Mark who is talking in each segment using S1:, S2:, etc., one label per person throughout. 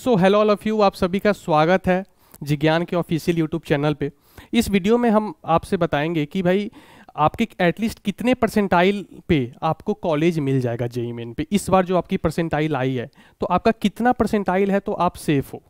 S1: so hello all of you आप सभी का स्वागत है जिज्ञान के ऑफिशियल यूट्यूब चैनल पे इस वीडियो में हम आपसे बताएंगे कि भाई आपके एटलीस्ट कितने परसेंटाइल पे आपको कॉलेज मिल जाएगा जेई मेन e पे इस बार जो आपकी परसेंटाइल आई है तो आपका कितना परसेंटाइल है तो आप सेफ हो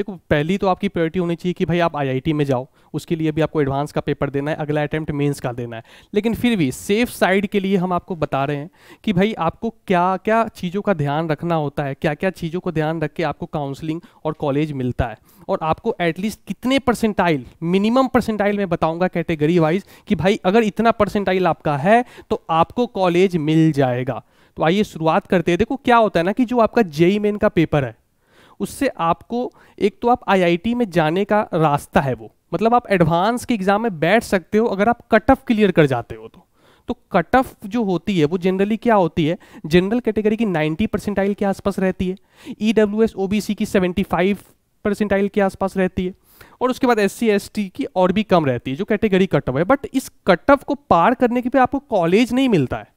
S1: देखो पहली तो आपकी प्रायोरिटी होनी चाहिए कि भाई आप आईआईटी में जाओ उसके लिए भी आपको एडवांस का पेपर देना है अगला अटैम्प्ट मेंस का देना है लेकिन फिर भी सेफ साइड के लिए हम आपको बता रहे हैं कि भाई आपको क्या क्या चीज़ों का ध्यान रखना होता है क्या क्या चीज़ों को ध्यान रख के आपको काउंसलिंग और कॉलेज मिलता है और आपको एटलीस्ट कितने परसेंटाइल मिनिमम परसेंटाइल में बताऊंगा कैटेगरी वाइज कि भाई अगर इतना परसेंटाइल आपका है तो आपको कॉलेज मिल जाएगा तो आइए शुरुआत करते हैं देखो क्या होता है ना कि जो आपका जेई मेन e e का पेपर है उससे आपको एक तो आप आईआईटी में जाने का रास्ता है वो मतलब आप एडवांस के एग्ज़ाम में बैठ सकते हो अगर आप कट ऑफ क्लियर कर जाते हो तो तो कट ऑफ जो होती है वो जनरली क्या होती है जनरल कैटेगरी की 90 परसेंटाइल के आसपास रहती है E W S O B C की 75 परसेंटाइल के आसपास रहती है और उसके बाद एस सी एस टी की और भी कम रहती है जो कैटेगरी कट ऑफ है बट इस कट ऑफ को पार करने के लिए आपको कॉलेज नहीं मिलता है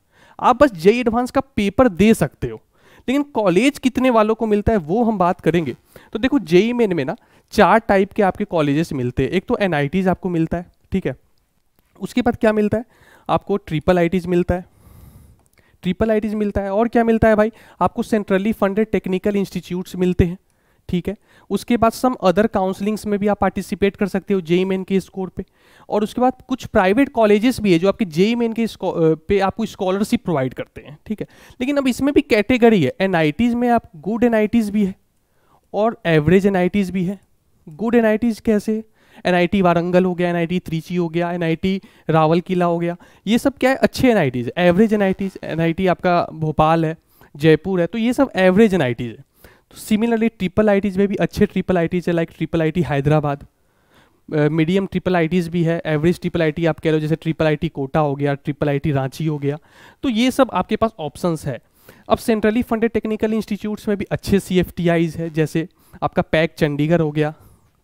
S1: आप बस जेई एडवांस का पेपर दे सकते हो लेकिन कॉलेज कितने वालों को मिलता है वो हम बात करेंगे तो देखो जेई मेन में ना चार टाइप के आपके कॉलेजेस मिलते हैं एक तो एन आपको मिलता है ठीक है उसके बाद क्या मिलता है आपको ट्रिपल आई मिलता है ट्रिपल आई मिलता है और क्या मिलता है भाई आपको सेंट्रली फंडेड टेक्निकल इंस्टीट्यूट्स मिलते हैं ठीक है उसके बाद सम अदर काउंसलिंग्स में भी आप पार्टिसिपेट कर सकते हो जेई मेन के स्कोर पे और उसके बाद कुछ प्राइवेट कॉलेजेस भी है जो आपके जेई मेन के पे आपको स्कॉलरशिप प्रोवाइड करते हैं ठीक है लेकिन अब इसमें भी कैटेगरी है एन में आप गुड एन भी है और एवरेज एन भी है गुड एन कैसे एन आई टी वारंगल हो गया एन आई टी त्रिची हो गया N I T Rourkela हो गया ये सब क्या है अच्छे N I Ts average N I Ts N I T आपका भोपाल है जयपुर है तो ये सब एवरेज एन आई टीज़ है सिमिलरली ट्रिपल आई में भी अच्छे ट्रिपल आई है like triple I Hyderabad medium triple आई भी है एवरेज ट्रिपल आई आप कह रहे हो जैसे ट्रिपल आई कोटा हो गया ट्रिपल आई रांची हो गया तो ये सब आपके पास ऑप्शंस है अब सेंट्रली फंडेड टेक्निकल इंस्टीट्यूट्स में भी अच्छे सी एफ टी आईज है जैसे आपका पैक चंडीगढ़ हो गया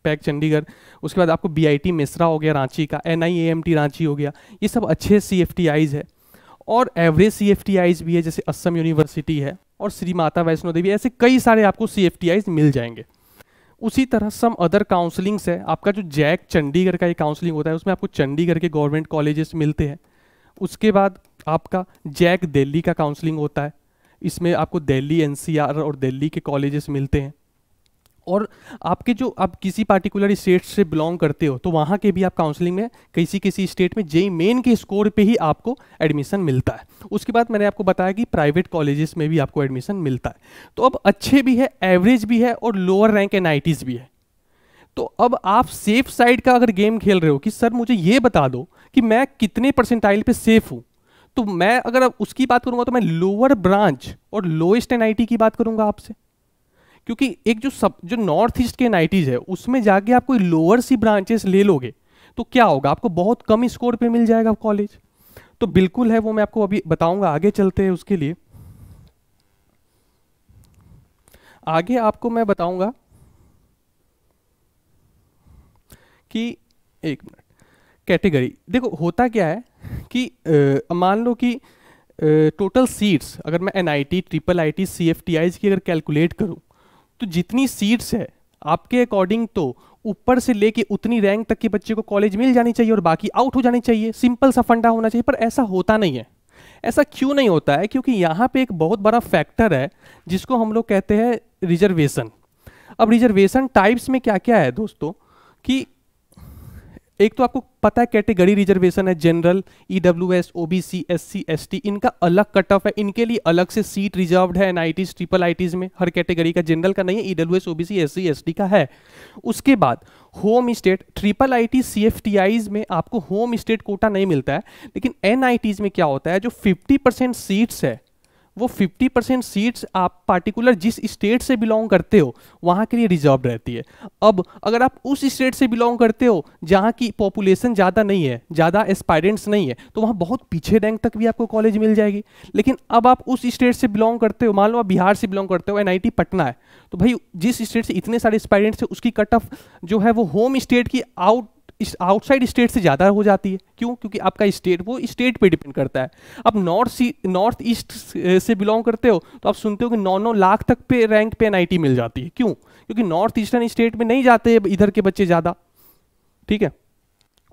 S1: पैक चंडीगढ़ उसके बाद आपको बी आई टी मिश्रा हो गया रांची का N I M T Ranchi हो गया ये सब अच्छे सी एफ टी आईज है और average C F T Is भी है जैसे असम यूनिवर्सिटी है और श्री माता वैष्णो देवी ऐसे कई सारे आपको सी मिल जाएंगे उसी तरह सम अदर काउंसलिंग्स है आपका जो जैक चंडीगढ़ का एक काउंसलिंग होता है उसमें आपको चंडीगढ़ के गवर्नमेंट कॉलेजेस मिलते हैं उसके बाद आपका जैक दिल्ली का काउंसलिंग होता है इसमें आपको दिल्ली एनसीआर और दिल्ली के कॉलेजेस मिलते हैं और आपके जो आप किसी पार्टिकुलर स्टेट से बिलोंग करते हो तो वहाँ के भी आप काउंसलिंग में किसी किसी स्टेट में जेई मेन के स्कोर पे ही आपको एडमिशन मिलता है उसके बाद मैंने आपको बताया कि प्राइवेट कॉलेजेस में भी आपको एडमिशन मिलता है तो अब अच्छे भी है एवरेज भी है और लोअर रैंक एन भी है तो अब आप सेफ साइड का अगर गेम खेल रहे हो कि सर मुझे ये बता दो कि मैं कितने परसेंटाइल पे सेफ हूँ तो मैं अगर उसकी बात करूंगा तो मैं लोअर ब्रांच और लोएस्ट एन की बात करूंगा आपसे क्योंकि एक जो सब जो नॉर्थ ईस्ट के नाइटीज़ है उसमें जाके आप कोई लोअर सी ब्रांचेस ले लोगे तो क्या होगा आपको बहुत कम स्कोर पे मिल जाएगा कॉलेज तो बिल्कुल है वो मैं आपको अभी बताऊंगा आगे चलते हैं उसके लिए आगे आपको मैं बताऊंगा कि एक मिनट कैटेगरी देखो होता क्या है कि मान लो कि टोटल सीट्स अगर मैं NIT triple I T C F T Is की अगर कैलकुलेट करूं तो जितनी सीट्स है आपके अकॉर्डिंग तो ऊपर से लेके उतनी रैंक तक के बच्चे को कॉलेज मिल जानी चाहिए और बाकी आउट हो जानी चाहिए सिंपल सा फंडा होना चाहिए पर ऐसा होता नहीं है ऐसा क्यों नहीं होता है क्योंकि यहाँ पे एक बहुत बड़ा फैक्टर है जिसको हम लोग कहते हैं रिजर्वेशन अब रिजर्वेशन टाइप्स में क्या क्या है दोस्तों कि एक तो आपको पता है कैटेगरी रिजर्वेशन है general E W S O B C S C S T इनका अलग कट ऑफ है इनके लिए अलग से सीट रिजर्व है N I Ts triple I Ts में हर कैटेगरी का जनरल का नहीं है E W S O B C S C S T का है उसके बाद home state triple I T C F T Is में आपको होम स्टेट कोटा नहीं मिलता है लेकिन एन आई टीज में क्या होता है जो फिफ्टी परसेंट सीट्स है वो 50 परसेंट सीट्स आप पार्टिकुलर जिस स्टेट से बिलोंग करते हो वहाँ के लिए रिजर्व रहती है अब अगर आप उस स्टेट से बिलोंग करते हो जहाँ की पॉपुलेशन ज़्यादा नहीं है ज़्यादा एस्पायरेंट्स नहीं है तो वहाँ बहुत पीछे रैंक तक भी आपको कॉलेज मिल जाएगी लेकिन अब आप उस स्टेट से बिलोंग करते हो मान लो आप बिहार से बिलोंग करते हो एन पटना है तो भाई जिस स्टेट से इतने सारे एस्पायरेंट्स है उसकी कट ऑफ जो है वो होम स्टेट की आउट आउटसाइड स्टेट से ज़्यादा हो जाती है क्यों क्योंकि आपका स्टेट वो स्टेट पे डिपेंड करता है आप नॉर्थ नॉर्थ ईस्ट से बिलोंग करते हो तो आप सुनते हो कि नौ नौ लाख तक पे रैंक पे एनआईटी मिल जाती है क्यों क्योंकि नॉर्थ ईस्टर्न स्टेट में नहीं जाते इधर के बच्चे ज़्यादा ठीक है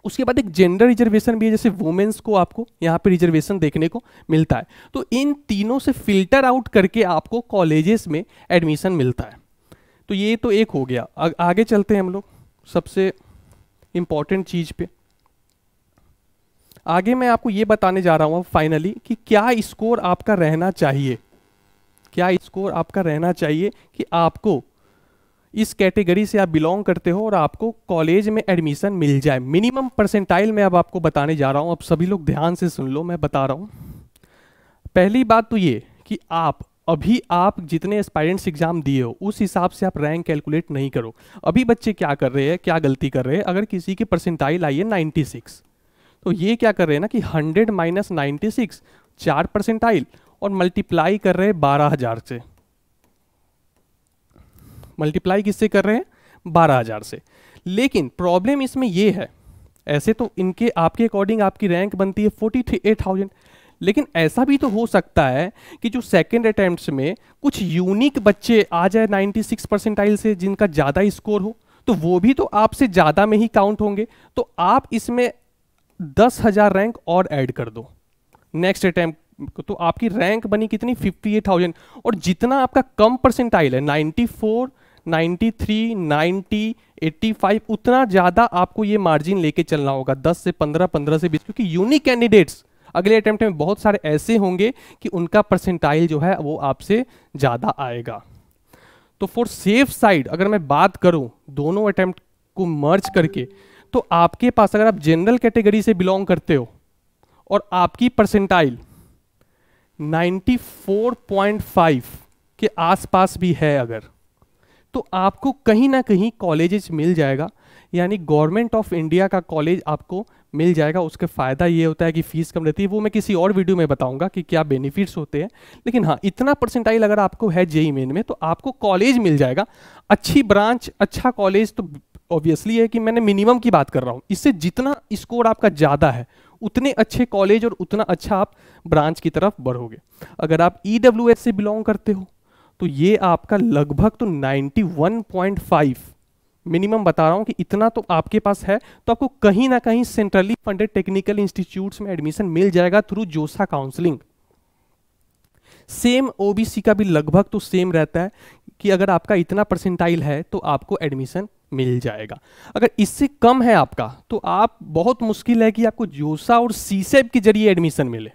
S1: उसके बाद एक जेंडर रिजर्वेशन भी है जैसे वुमेन्स को आपको यहाँ पे रिजर्वेशन देखने को मिलता है तो इन तीनों से फिल्टर आउट करके आपको कॉलेजेस में एडमिशन मिलता है तो ये तो एक हो गया आगे चलते हैं हम लोग सबसे इंपॉर्टेंट चीज पे आगे मैं आपको ये बताने जा रहा हूँ फाइनली कि क्या स्कोर आपका रहना चाहिए क्या स्कोर आपका रहना चाहिए कि आपको इस कैटेगरी से आप बिलोंग करते हो और आपको कॉलेज में एडमिशन मिल जाए मिनिमम परसेंटाइल में अब आपको बताने जा रहा हूँ अब सभी लोग ध्यान से सुन लो मैं बता रहा हूँ पहली बात तो ये कि आप अभी आप जितने एस्पायरेंट्स एग्जाम दिए हो उस हिसाब से आप रैंक कैलकुलेट नहीं करो अभी बच्चे क्या कर रहे हैं क्या गलती कर रहे हैं अगर किसी की परसेंटाइल आई है सिक्स तो ये क्या कर रहे हैं ना कि हंड्रेड माइनस नाइन्टी सिक्स चार परसेंटाइल और मल्टीप्लाई कर रहे हैं बारह हजार से मल्टीप्लाई किससे कर रहे हैं बारह हजार से लेकिन प्रॉब्लम इसमें ये है ऐसे तो इनके आपके अकॉर्डिंग आपकी रैंक बनती है फोर्टी थ्री एट थाउजेंड लेकिन ऐसा भी तो हो सकता है कि जो सेकेंड अटैम्प्ट में कुछ यूनिक बच्चे आ जाए 96 परसेंटाइल से जिनका ज़्यादा स्कोर हो तो वो भी तो आपसे ज़्यादा में ही काउंट होंगे तो आप इसमें दस हज़ार रैंक और ऐड कर दो नेक्स्ट अटैम्प्ट तो आपकी रैंक बनी कितनी 58,000 और जितना आपका कम परसेंटाइल है 94, 93, 90, 85 उतना ज़्यादा आपको ये मार्जिन लेके चलना होगा 10 से 15, 15 से 20 क्योंकि यूनिक कैंडिडेट्स अगले अटैम्प्ट में बहुत सारे ऐसे होंगे कि उनका परसेंटाइल जो है वो आपसे ज़्यादा आएगा तो फॉर सेफ साइड अगर मैं बात करूं दोनों अटैम्प्ट को मर्ज करके तो आपके पास अगर आप जनरल कैटेगरी से बिलोंग करते हो और आपकी परसेंटाइल 94.5 के आसपास भी है अगर तो आपको कहीं ना कहीं कॉलेजेस मिल जाएगा यानी गवर्नमेंट ऑफ इंडिया का कॉलेज आपको मिल जाएगा उसका फ़ायदा ये होता है कि फ़ीस कम रहती है वो मैं किसी और वीडियो में बताऊंगा कि क्या बेनिफिट्स होते हैं लेकिन हाँ इतना परसेंटाइल अगर आपको है जेई मेन में तो आपको कॉलेज मिल जाएगा अच्छी ब्रांच अच्छा कॉलेज तो ऑब्वियसली है कि मैंने मिनिमम की बात कर रहा हूँ इससे जितना स्कोर आपका ज़्यादा है उतने अच्छे कॉलेज और उतना अच्छा आप ब्रांच की तरफ बढ़ोगे अगर आप ई e से बिलोंग करते हो तो ये आपका लगभग तो नाइन्टी मिनिमम बता रहा हूँ कि इतना तो आपके पास है तो आपको कहीं ना कहीं सेंट्रली फंडेड टेक्निकल इंस्टीट्यूट्स में एडमिशन मिल जाएगा थ्रू जोसा काउंसलिंग सेम ओबीसी का भी लगभग तो सेम रहता है कि अगर आपका इतना परसेंटाइल है तो आपको एडमिशन मिल जाएगा अगर इससे कम है आपका तो आप बहुत मुश्किल है कि आपको जोसा और सीसेब e के जरिए एडमिशन मिले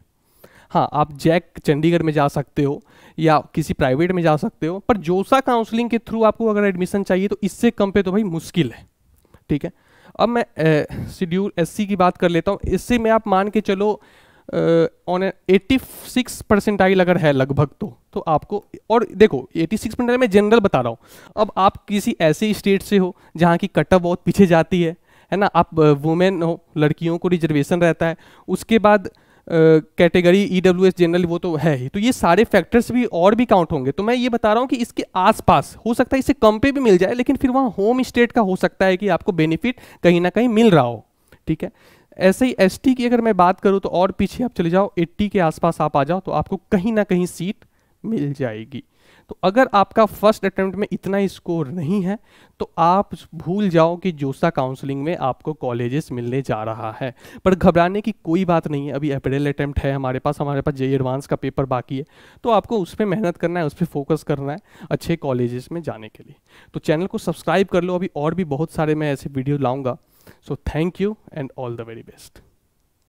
S1: हाँ आप जैक चंडीगढ़ में जा सकते हो या किसी प्राइवेट में जा सकते हो पर जोसा काउंसलिंग के थ्रू आपको अगर एडमिशन चाहिए तो इससे कम पे तो भाई मुश्किल है ठीक है अब मैं शेड्यूल एस की बात कर लेता हूँ इससे में आप मान के चलो ऑन एट्टी सिक्स परसेंटाइल अगर है लगभग तो तो आपको और देखो एट्टी सिक्स परसेंटाइल मैं जनरल बता रहा हूँ अब आप किसी ऐसे स्टेट से हो जहाँ की कटअप बहुत पीछे जाती है है ना आप वुमेन हो लड़कियों को रिजर्वेशन रहता है उसके बाद category E W S generally वो तो है ही तो ये सारे फैक्टर्स भी और भी काउंट होंगे तो मैं ये बता रहा हूँ कि इसके आसपास हो सकता है इससे कम पे भी मिल जाए लेकिन फिर वहाँ होम स्टेट का हो सकता है कि आपको बेनिफिट कहीं ना कहीं मिल रहा हो ठीक है ऐसे ही एस की अगर मैं बात करूँ तो और पीछे आप चले जाओ एट्टी के आसपास आप आ जाओ तो आपको कहीं ना कहीं सीट मिल जाएगी तो अगर आपका फर्स्ट अटेम्प्ट में इतना स्कोर नहीं है तो आप भूल जाओ कि जोसा काउंसलिंग में आपको कॉलेजेस मिलने जा रहा है पर घबराने की कोई बात नहीं है अभी अप्रैल अटेम्प्ट है हमारे पास हमारे पास जे एडवांस का पेपर बाकी है तो आपको उस पर मेहनत करना है उस पर फोकस करना है अच्छे कॉलेजेस में जाने के लिए तो चैनल को सब्सक्राइब कर लो अभी और भी बहुत सारे मैं ऐसे वीडियो लाऊँगा so thank you and all the very best